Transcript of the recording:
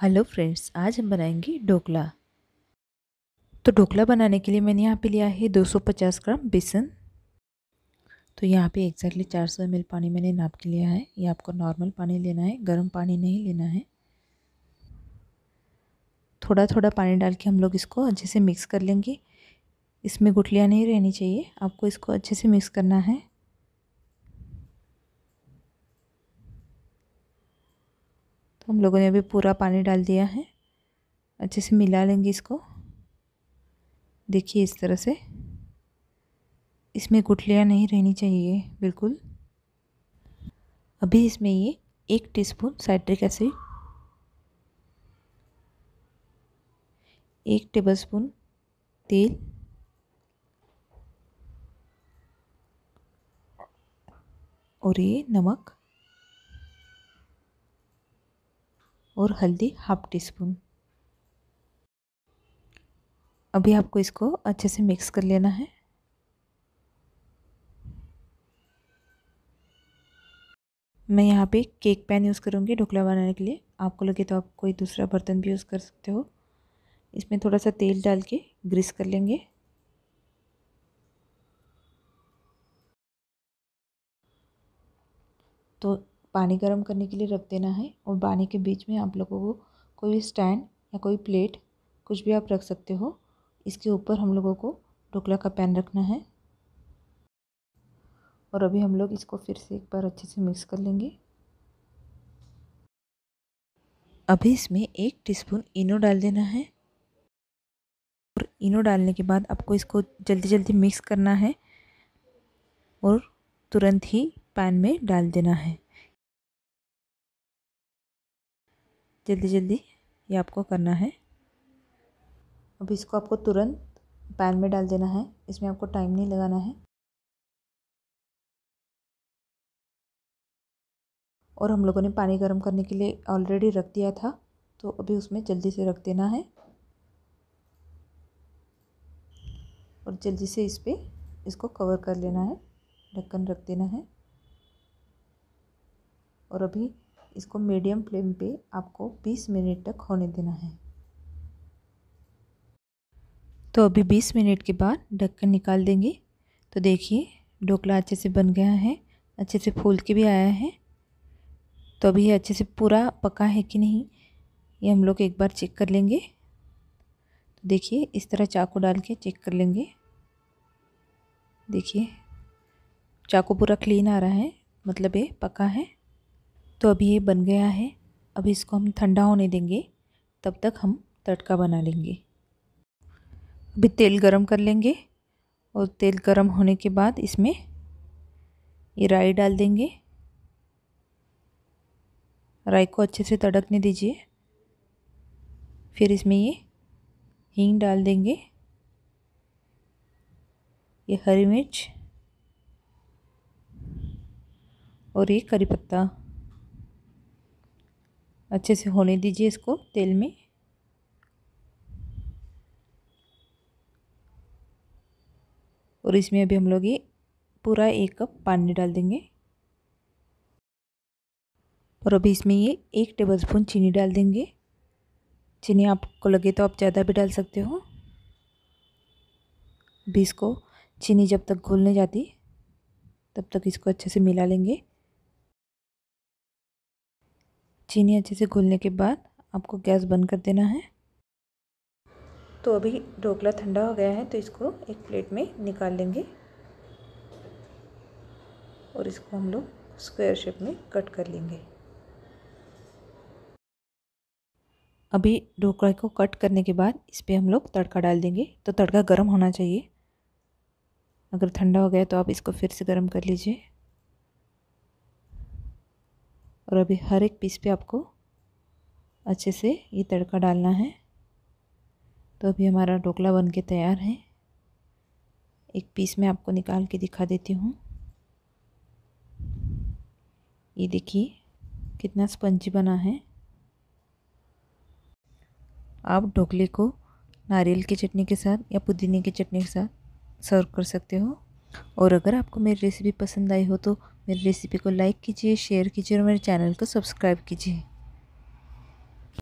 hello friends आज हम बनाएंगे ढोकला तो ढोकला बनाने के लिए मैंने यहाँ पे लिया है 250 ग्राम बेसन तो यहाँ पे एग्जैक्टली 400 ml पानी मैंने नाप के लिया है ये आपको नॉर्मल पानी लेना है गर्म पानी नहीं लेना है थोड़ा थोड़ा पानी डाल के हम लोग इसको अच्छे से मिक्स कर लेंगे इसमें गुठलियाँ नहीं रहनी चाहिए आपको इसको अच्छे से मिक्स करना है तो हम लोगों ने अभी पूरा पानी डाल दिया है अच्छे से मिला लेंगे इसको देखिए इस तरह से इसमें गुठलियाँ नहीं रहनी चाहिए बिल्कुल अभी इसमें ये एक टीस्पून साइट्रिक एसिड एक टेबलस्पून तेल और ये नमक और हल्दी हाफ टी स्पून अभी आपको इसको अच्छे से मिक्स कर लेना है मैं यहाँ पे केक पैन यूज़ करूँगी ढोकला बनाने के लिए आपको लगे तो आप कोई दूसरा बर्तन भी यूज़ कर सकते हो इसमें थोड़ा सा तेल डाल के ग्रीस कर लेंगे तो पानी गर्म करने के लिए रख देना है और पानी के बीच में आप लोगों को कोई स्टैंड या कोई प्लेट कुछ भी आप रख सकते हो इसके ऊपर हम लोगों को ढोकला का पैन रखना है और अभी हम लोग इसको फिर से एक बार अच्छे से मिक्स कर लेंगे अभी इसमें एक टीस्पून इनो डाल देना है और इनो डालने के बाद आपको इसको जल्दी जल्दी मिक्स करना है और तुरंत ही पैन में डाल देना है जल्दी जल्दी ये आपको करना है अब इसको आपको तुरंत पैन में डाल देना है इसमें आपको टाइम नहीं लगाना है और हम लोगों ने पानी गर्म करने के लिए ऑलरेडी रख दिया था तो अभी उसमें जल्दी से रख देना है और जल्दी से इस पर इसको कवर कर लेना है ढक्कन रख देना है और अभी इसको मीडियम फ्लेम पे आपको 20 मिनट तक होने देना है तो अभी 20 मिनट के बाद ढक्कन निकाल देंगे तो देखिए ढोकला अच्छे से बन गया है अच्छे से फूल के भी आया है तो अभी ये अच्छे से पूरा पका है कि नहीं ये हम लोग एक बार चेक कर लेंगे तो देखिए इस तरह चाकू डाल के चेक कर लेंगे देखिए चाकू पूरा क्लीन आ रहा है मतलब ये पका है तो अभी ये बन गया है अब इसको हम ठंडा होने देंगे तब तक हम तड़का बना लेंगे अभी तेल गरम कर लेंगे और तेल गरम होने के बाद इसमें ये राई डाल देंगे राई को अच्छे से तड़कने दीजिए फिर इसमें ये हींग डाल देंगे ये हरी मिर्च और ये करी पत्ता अच्छे से होने दीजिए इसको तेल में और इसमें अभी हम लोग ये पूरा एक कप पानी डाल देंगे और अभी इसमें ये एक टेबलस्पून चीनी डाल देंगे चीनी आपको लगे तो आप ज़्यादा भी डाल सकते हो अभी इसको चीनी जब तक घुलने जाती तब तक इसको अच्छे से मिला लेंगे चीनी अच्छे से घुलने के बाद आपको गैस बंद कर देना है तो अभी ढोकला ठंडा हो गया है तो इसको एक प्लेट में निकाल लेंगे और इसको हम लोग स्क्वायर शेप में कट कर लेंगे अभी ढोकला को कट करने के बाद इस पर हम लोग तड़का डाल देंगे तो तड़का गर्म होना चाहिए अगर ठंडा हो गया तो आप इसको फिर से गर्म कर लीजिए और अभी हर एक पीस पे आपको अच्छे से ये तड़का डालना है तो अभी हमारा ढोकला बन के तैयार है एक पीस मैं आपको निकाल के दिखा देती हूँ ये देखिए कितना स्पंजी बना है आप ढोकले को नारियल की चटनी के साथ या पुदीने की चटनी के साथ सर्व कर सकते हो और अगर आपको मेरी रेसिपी पसंद आई हो तो मेरी रेसिपी को लाइक कीजिए शेयर कीजिए और मेरे चैनल को सब्सक्राइब कीजिए